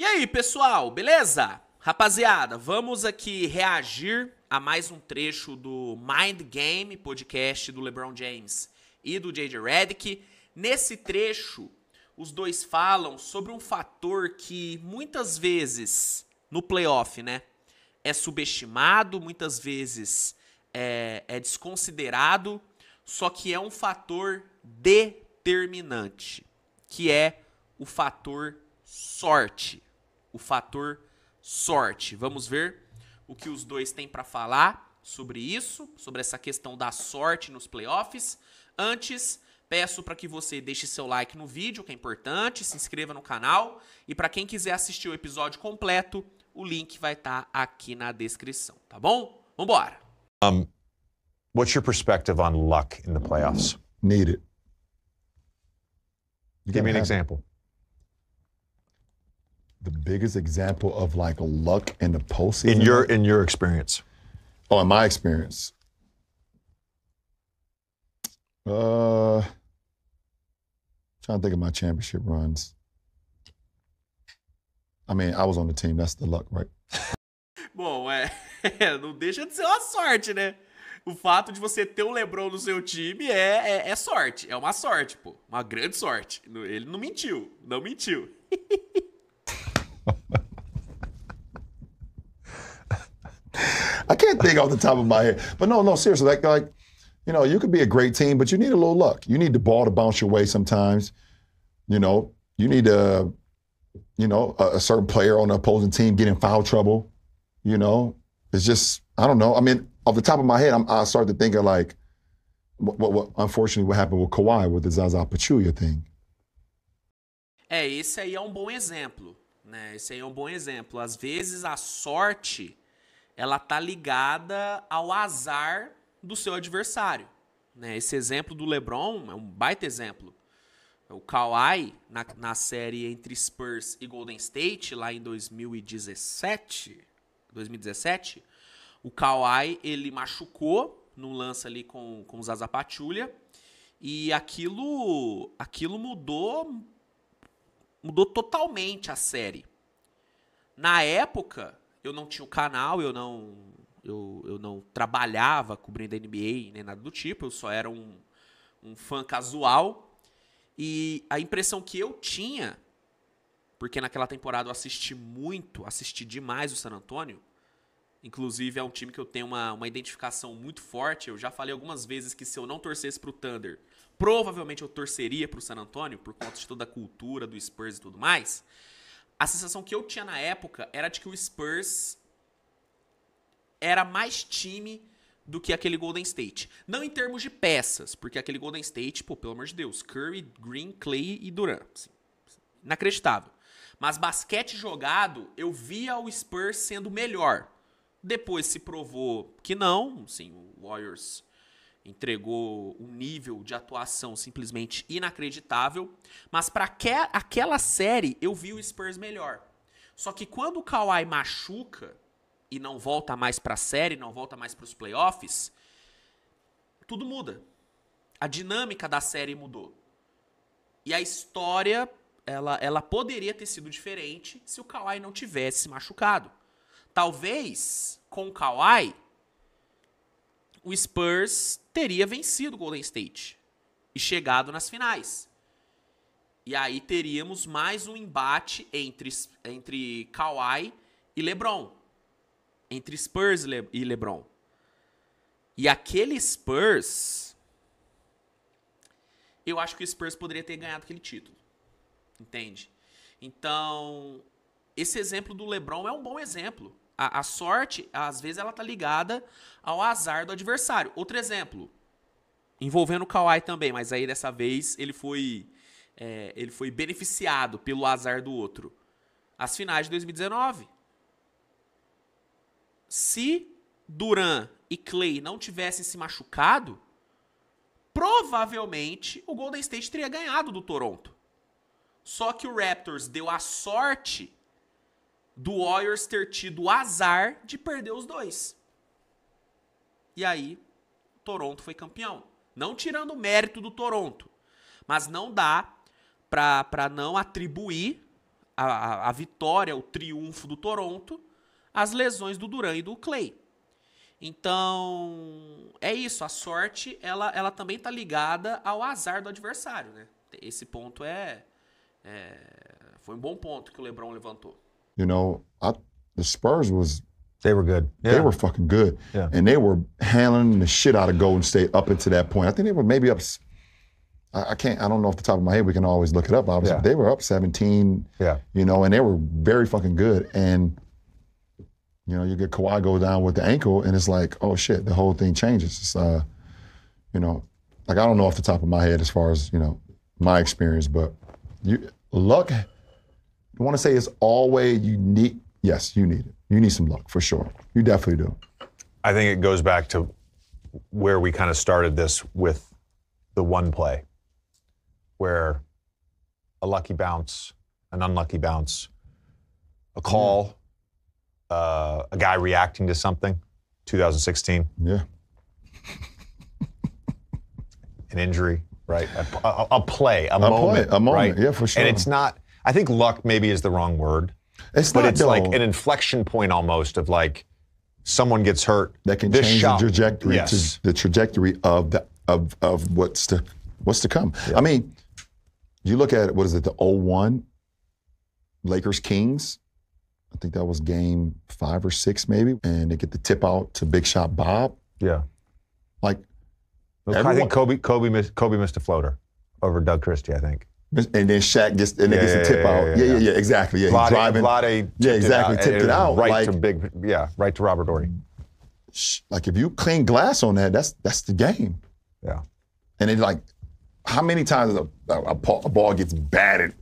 E aí, pessoal, beleza? Rapaziada, vamos aqui reagir a mais um trecho do Mind Game, podcast do LeBron James e do JJ Redick. Nesse trecho, os dois falam sobre um fator que muitas vezes no playoff, né, é subestimado, muitas vezes é, é desconsiderado, só que é um fator determinante, que é o fator sorte o fator sorte. Vamos ver o que os dois têm para falar sobre isso, sobre essa questão da sorte nos playoffs. Antes, peço para que você deixe seu like no vídeo, que é importante, se inscreva no canal e para quem quiser assistir o episódio completo, o link vai estar tá aqui na descrição, tá bom? Vambora. Um, what's your perspective on luck in the playoffs? Need it. Give me an example the biggest example of like luck in the postseason? In your in your experience. Oh, in my experience. Uh I'm trying to think of my championship runs. I mean, I was on the team, that's the luck, right? Bom, é, é, não deixa de ser uma sorte, né? O fato de você ter o LeBron no seu time é, é, é sorte, é uma sorte, pô. Uma grande sorte. Ele não mentiu, não mentiu. I can't think off the top of my head. But no, no, seriously, like like you know, you could be a great team, but you need a little luck. You need the ball to bounce your way sometimes. You know, you need a you know a, a certain player on the opposing team getting foul trouble. You know, it's just I don't know. I mean, off the top of my head, I'm, I started of like, what, what, what, unfortunately, what happened with Kawhi with the Zaza Pachulia thing. É, esse aí é um bom exemplo, né? Esse aí é um bom exemplo. Às vezes a sorte ela tá ligada ao azar do seu adversário. Né? Esse exemplo do LeBron é um baita exemplo. O Kawhi, na, na série entre Spurs e Golden State, lá em 2017, 2017 o Kawhi, ele machucou num lance ali com, com o Zaza Pachulia, e aquilo, aquilo mudou mudou totalmente a série. Na época, eu não tinha o um canal, eu não, eu, eu não trabalhava cobrindo a NBA nem nada do tipo, eu só era um, um fã casual. E a impressão que eu tinha, porque naquela temporada eu assisti muito, assisti demais o San Antônio, inclusive é um time que eu tenho uma, uma identificação muito forte. Eu já falei algumas vezes que se eu não torcesse pro Thunder, provavelmente eu torceria pro San Antônio, por conta de toda a cultura do Spurs e tudo mais a sensação que eu tinha na época era de que o Spurs era mais time do que aquele Golden State. Não em termos de peças, porque aquele Golden State, pô, pelo amor de Deus, Curry, Green, Clay e Durant. Assim, inacreditável. Mas basquete jogado, eu via o Spurs sendo melhor. Depois se provou que não, sim, o Warriors entregou um nível de atuação simplesmente inacreditável, mas para aquela série eu vi o Spurs melhor. Só que quando o Kawhi machuca e não volta mais para a série, não volta mais para os playoffs, tudo muda. A dinâmica da série mudou. E a história, ela, ela poderia ter sido diferente se o Kawhi não tivesse machucado. Talvez com o Kawhi o Spurs teria vencido o Golden State e chegado nas finais. E aí teríamos mais um embate entre, entre Kawhi e LeBron. Entre Spurs e LeBron. E aquele Spurs. Eu acho que o Spurs poderia ter ganhado aquele título. Entende? Então, esse exemplo do LeBron é um bom exemplo. A, a sorte, às vezes, ela tá ligada ao azar do adversário. Outro exemplo, envolvendo o Kawhi também, mas aí dessa vez ele foi, é, ele foi beneficiado pelo azar do outro. As finais de 2019. Se Duran e Clay não tivessem se machucado, provavelmente o Golden State teria ganhado do Toronto. Só que o Raptors deu a sorte do Warriors ter tido o azar de perder os dois. E aí, Toronto foi campeão. Não tirando o mérito do Toronto, mas não dá para não atribuir a, a, a, vitória, o triunfo do Toronto, às lesões do Duran e do Clay. Então, é isso. A sorte, ela, ela também tá ligada ao azar do adversário, né? Esse ponto é, é... Foi um bom ponto que o LeBron levantou. You know, I, the Spurs was they were good. Yeah. They were fucking good. Yeah. And they were handling the shit out of Golden State up until that point. I think they were maybe up. I, I can't. I don't know off the top of my head. We can always look it up. Obviously, yeah. they were up 17. Yeah. You know, and they were very fucking good. And you know, you get Kawhi go down with the ankle, and it's like, oh shit, the whole thing changes. It's uh, you know, like I don't know off the top of my head as far as you know my experience, but you luck I want to say it's always you need. Yes, you need it. You need some luck for sure. You definitely do. I think it goes back to where we kind of started this with the one play, where a lucky bounce, an unlucky bounce, a call, uh, a guy reacting to something. 2016. Yeah. an injury, right? A, a, a play, a, a moment, play, a moment. Right? Yeah, for sure. And it's not I think luck maybe is the wrong word. It's but not, it's like an inflection point almost of like someone gets hurt. That can this change shot. the trajectory yes. the trajectory of the of of what's to what's to come. Yeah. I mean, you look at what is it, the 01 Lakers Kings. I think that was game five or six, maybe, and they get the tip out to Big Shot Bob. Yeah. Like Everyone. I think Kobe Kobe missed Kobe missed a floater over Doug Christie. I think and then Shaq gets and yeah, they gets a tip yeah, out. Yeah, yeah, yeah, exactly. Yeah, Vlade, driving. Vlade yeah, exactly. It tipped it, it out. Right like, to big. Yeah, right to Robert Dory. Like if you clean glass on that, that's that's the game. Yeah. And it's like, how many times a, a, a, ball gets batted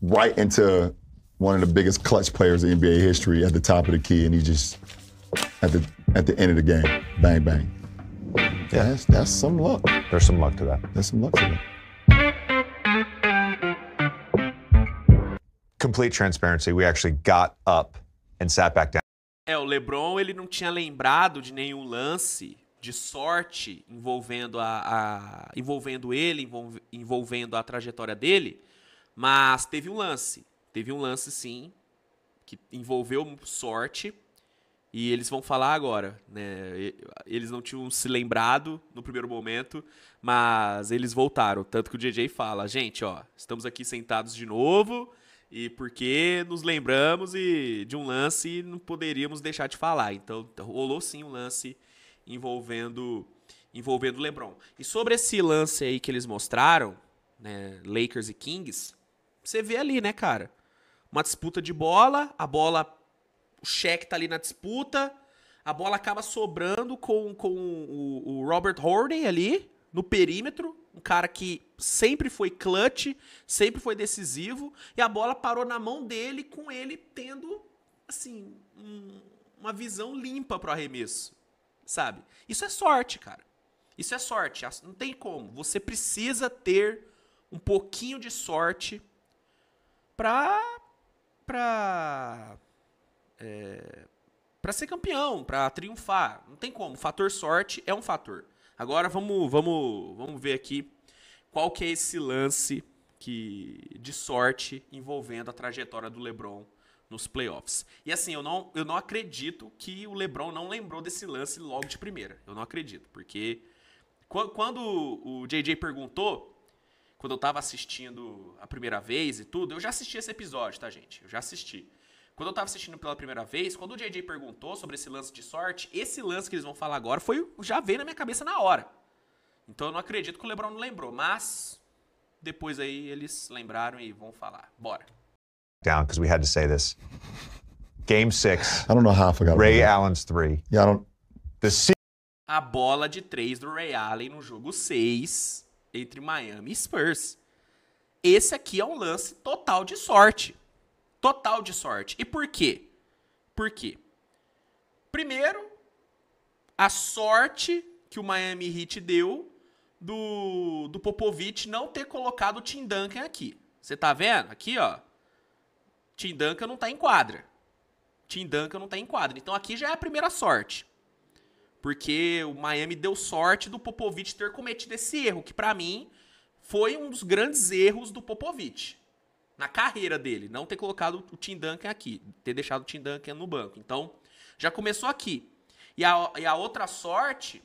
right into one of the biggest clutch players in NBA history at the top of the key, and he just at the at the end of the game, bang bang. Yeah, that's, that's some luck. There's some luck to that. There's some luck to that. complete transparency, we actually got up and sat back down. É, o LeBron ele não tinha lembrado de nenhum lance de sorte envolvendo a, a envolvendo ele, envolv, envolvendo a trajetória dele, mas teve um lance, teve um lance sim que envolveu sorte e eles vão falar agora, né? Eles não tinham se lembrado no primeiro momento, mas eles voltaram, tanto que o DJ fala: "Gente, ó, estamos aqui sentados de novo, e porque nos lembramos e de um lance e não poderíamos deixar de falar. Então, rolou sim um lance envolvendo envolvendo LeBron. E sobre esse lance aí que eles mostraram, né, Lakers e Kings, você vê ali, né, cara? Uma disputa de bola, a bola o cheque tá ali na disputa, a bola acaba sobrando com, com o, o Robert Horden ali no perímetro, um cara que sempre foi clutch, sempre foi decisivo, e a bola parou na mão dele, com ele tendo, assim, um, uma visão limpa pro arremesso, sabe? Isso é sorte, cara. Isso é sorte, não tem como. Você precisa ter um pouquinho de sorte pra. pra. É, pra ser campeão, pra triunfar. Não tem como. O fator sorte é um fator. Agora vamos, vamos, vamos ver aqui qual que é esse lance que de sorte envolvendo a trajetória do LeBron nos playoffs. E assim, eu não, eu não acredito que o LeBron não lembrou desse lance logo de primeira. Eu não acredito, porque quando o JJ perguntou, quando eu tava assistindo a primeira vez e tudo, eu já assisti esse episódio, tá, gente? Eu já assisti. Quando eu tava assistindo pela primeira vez, quando o JJ perguntou sobre esse lance de sorte, esse lance que eles vão falar agora foi já veio na minha cabeça na hora. Então eu não acredito que o LeBron não lembrou, mas depois aí eles lembraram e vão falar. Bora. Down because we had to say this. Game 6. I don't know how I forgot. Ray Allen's three. Yeah, I don't The a bola de três do Ray Allen no jogo 6 entre Miami e Spurs. Esse aqui é um lance total de sorte total de sorte. E por quê? Por quê? Primeiro, a sorte que o Miami Heat deu do, do Popovich não ter colocado o Tim Duncan aqui. Você tá vendo? Aqui, ó. Tim Duncan não tá em quadra. Tim Duncan não tá em quadra. Então aqui já é a primeira sorte. Porque o Miami deu sorte do Popovich ter cometido esse erro, que para mim foi um dos grandes erros do Popovich na carreira dele, não ter colocado o Tim Duncan aqui, ter deixado o Tim Duncan no banco. Então, já começou aqui. E a, e a outra sorte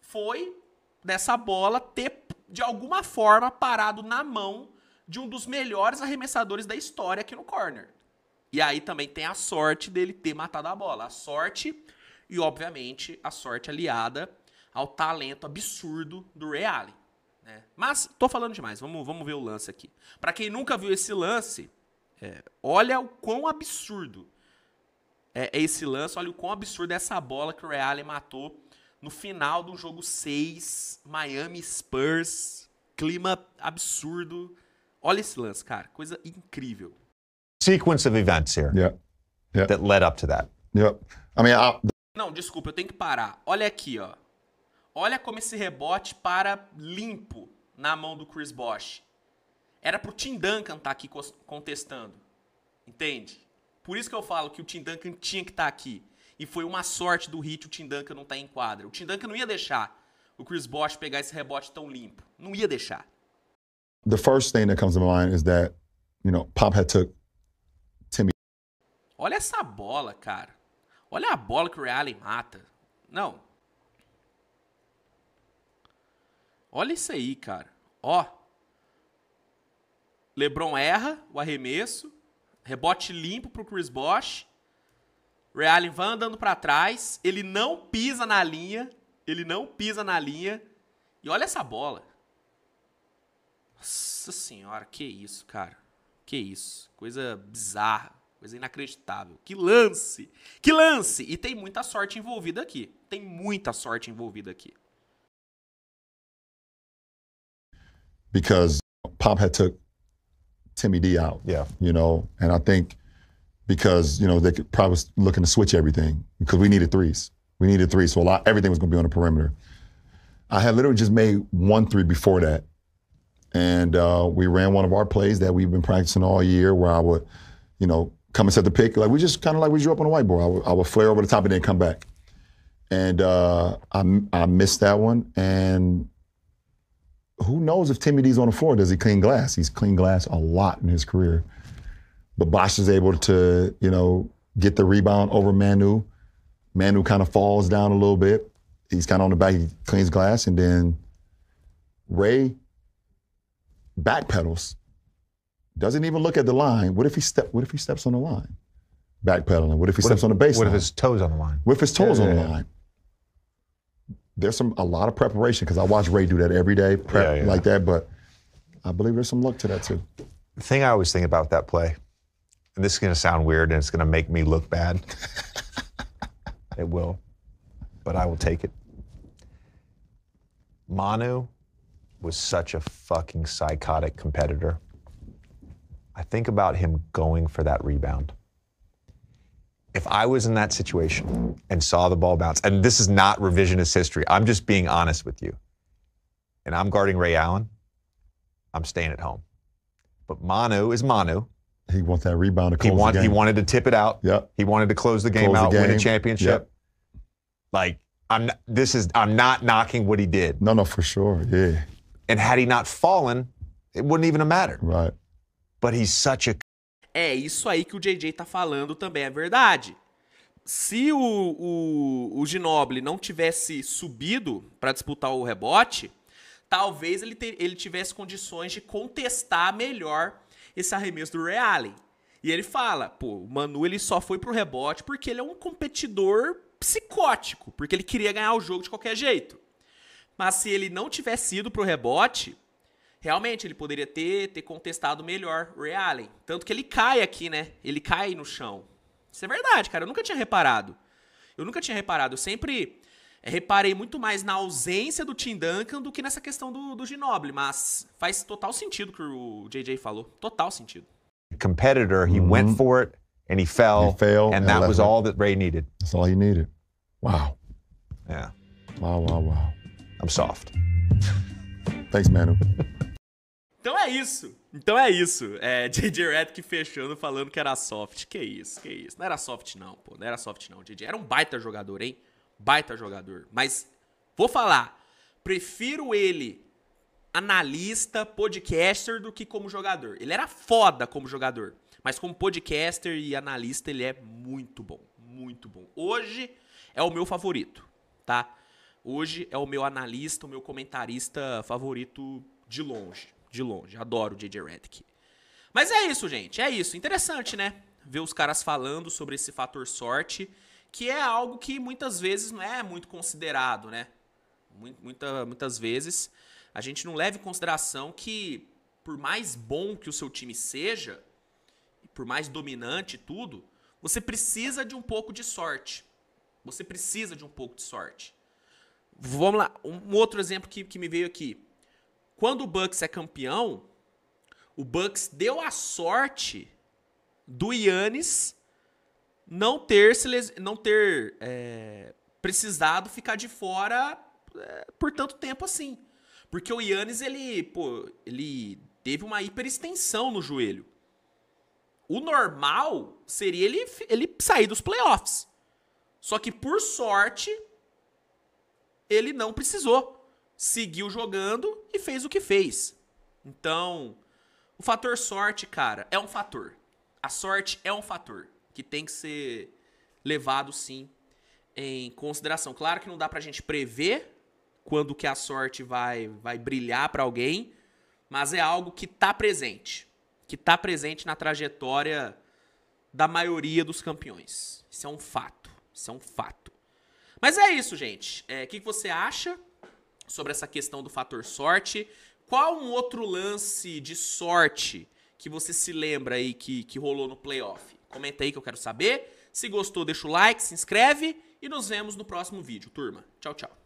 foi dessa bola ter, de alguma forma, parado na mão de um dos melhores arremessadores da história aqui no corner. E aí também tem a sorte dele ter matado a bola. A sorte e, obviamente, a sorte aliada ao talento absurdo do Ray Allen. É. Mas tô falando demais, vamos, vamos ver o lance aqui. Para quem nunca viu esse lance, é, olha o quão absurdo é, é, esse lance, olha o quão absurdo é essa bola que o Reale matou no final do jogo 6, Miami Spurs, clima absurdo. Olha esse lance, cara, coisa incrível. Sequence of events here. Yeah. Yeah. That led up to that. Yeah. I mean, I... Não, desculpa, eu tenho que parar. Olha aqui, ó. Olha como esse rebote para limpo na mão do Chris Bosch. Era pro Tim Duncan estar tá aqui contestando. Entende? Por isso que eu falo que o Tim Duncan tinha que estar tá aqui. E foi uma sorte do Hit o Tim Duncan não estar tá em quadra. O Tim Duncan não ia deixar o Chris Bosh pegar esse rebote tão limpo. Não ia deixar. The first thing that comes to mind is that, you know, Pop had took Timmy. Olha essa bola, cara. Olha a bola que o Ray mata. Não, Olha isso aí, cara. Ó. LeBron erra o arremesso. Rebote limpo pro Chris Bosh. Realin vai andando para trás. Ele não pisa na linha. Ele não pisa na linha. E olha essa bola. Nossa senhora, que isso, cara. Que isso. Coisa bizarra. Coisa inacreditável. Que lance! Que lance! E tem muita sorte envolvida aqui. Tem muita sorte envolvida aqui. because Pop had took Timmy D out. Yeah. You know, and I think because, you know, they could probably was looking to switch everything because we needed threes. We needed threes. So a lot everything was gonna be on the perimeter. I had literally just made one three before that. And uh, we ran one of our plays that we've been practicing all year where I would, you know, come and set the pick. Like we just kind of like we drew up on a whiteboard. I would, I would flare over the top and then come back. And uh, I, I missed that one. And who knows if Timmy D's on the floor? Does he clean glass? He's cleaned glass a lot in his career. But Bosch is able to, you know, get the rebound over Manu. Manu kind of falls down a little bit. He's kind of on the back. He cleans glass, and then Ray backpedals. Doesn't even look at the line. What if he step? What if he steps on the line? Backpedaling. What if he what steps if, on the baseline? What if his toes on the line? What if his toes yeah, on yeah, the yeah. line? there's some a lot of preparation because I watch Ray do that every day, prep yeah, yeah. like that. But I believe there's some luck to that too. The thing I always think about that play, and this is going to sound weird, and it's going to make me look bad. it will, but I will take it. Manu was such a fucking psychotic competitor. I think about him going for that rebound. If I was in that situation and saw the ball bounce, and this is not revisionist history, I'm just being honest with you. And I'm guarding Ray Allen, I'm staying at home. But Manu is Manu. He wants that rebound to close he want, the game. He wanted to tip it out. Yep. He wanted to close the game close out, the game. win a championship. Yep. Like I'm. Not, this is. I'm not knocking what he did. No, no, for sure. Yeah. And had he not fallen, it wouldn't even have mattered. Right. But he's such a É isso aí que o JJ tá falando também é verdade. Se o, o, o Ginoble não tivesse subido para disputar o rebote, talvez ele, ele tivesse condições de contestar melhor esse arremesso do Realen. E ele fala, pô, o Manu ele só foi pro rebote porque ele é um competidor psicótico, porque ele queria ganhar o jogo de qualquer jeito. Mas se ele não tivesse ido pro rebote, realmente ele poderia ter, ter contestado melhor o Ray Allen. Tanto que ele cai aqui, né? Ele cai no chão. Isso é verdade, cara. Eu nunca tinha reparado. Eu nunca tinha reparado. Eu sempre eh, reparei muito mais na ausência do Tim Duncan do que nessa questão do, do Mas faz total sentido que o JJ falou. Total sentido. Competitor, he went mm-hmm. for it and he fell. He failed, and, that was all that Ray needed. That's all he needed. Wow. Yeah. Wow, wow, wow. I'm soft. Thanks, Manu. Então é isso. Então é isso. É, JJ que fechando falando que era soft. Que isso, que isso. Não era soft não, pô. Não era soft não, JJ. Era um baita jogador, hein? Baita jogador. Mas vou falar. Prefiro ele analista, podcaster do que como jogador. Ele era foda como jogador, mas como podcaster e analista ele é muito bom, muito bom. Hoje é o meu favorito, tá? Hoje é o meu analista, o meu comentarista favorito de longe de longe. Adoro o JJ Redick. Mas é isso, gente. É isso. Interessante, né? Ver os caras falando sobre esse fator sorte, que é algo que muitas vezes não é muito considerado, né? Muita, muitas vezes a gente não leva em consideração que, por mais bom que o seu time seja, por mais dominante tudo, você precisa de um pouco de sorte. Você precisa de um pouco de sorte. Vamos lá, um outro exemplo que, que me veio aqui. Quando o Bucks é campeão, o Bucks deu a sorte do Yannis não ter se não ter é, precisado ficar de fora é, por tanto tempo assim. Porque o Yannis, ele, pô, ele teve uma hiperextensão no joelho. O normal seria ele, ele sair dos playoffs. Só que, por sorte, ele não precisou seguiu jogando e fez o que fez. Então, o fator sorte, cara, é um fator. A sorte é um fator que tem que ser levado sim em consideração. Claro que não dá pra gente prever quando que a sorte vai vai brilhar para alguém, mas é algo que tá presente, que tá presente na trajetória da maioria dos campeões. Isso é um fato, isso é um fato. Mas é isso, gente. É, o é, que, que você acha? sobre essa questão do fator sorte. Qual um outro lance de sorte que você se lembra aí que, que rolou no playoff? Comenta aí que eu quero saber. Se gostou, deixa o like, se inscreve e nos vemos no próximo vídeo, turma. Tchau, tchau.